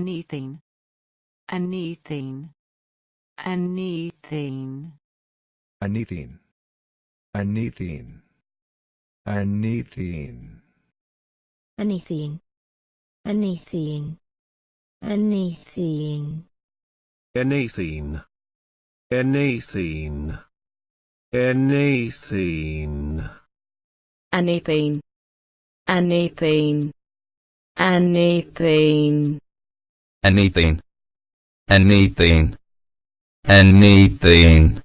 anything anything anything anything anything anything anything anything anything anything anything anything anything anything anything anything anything anything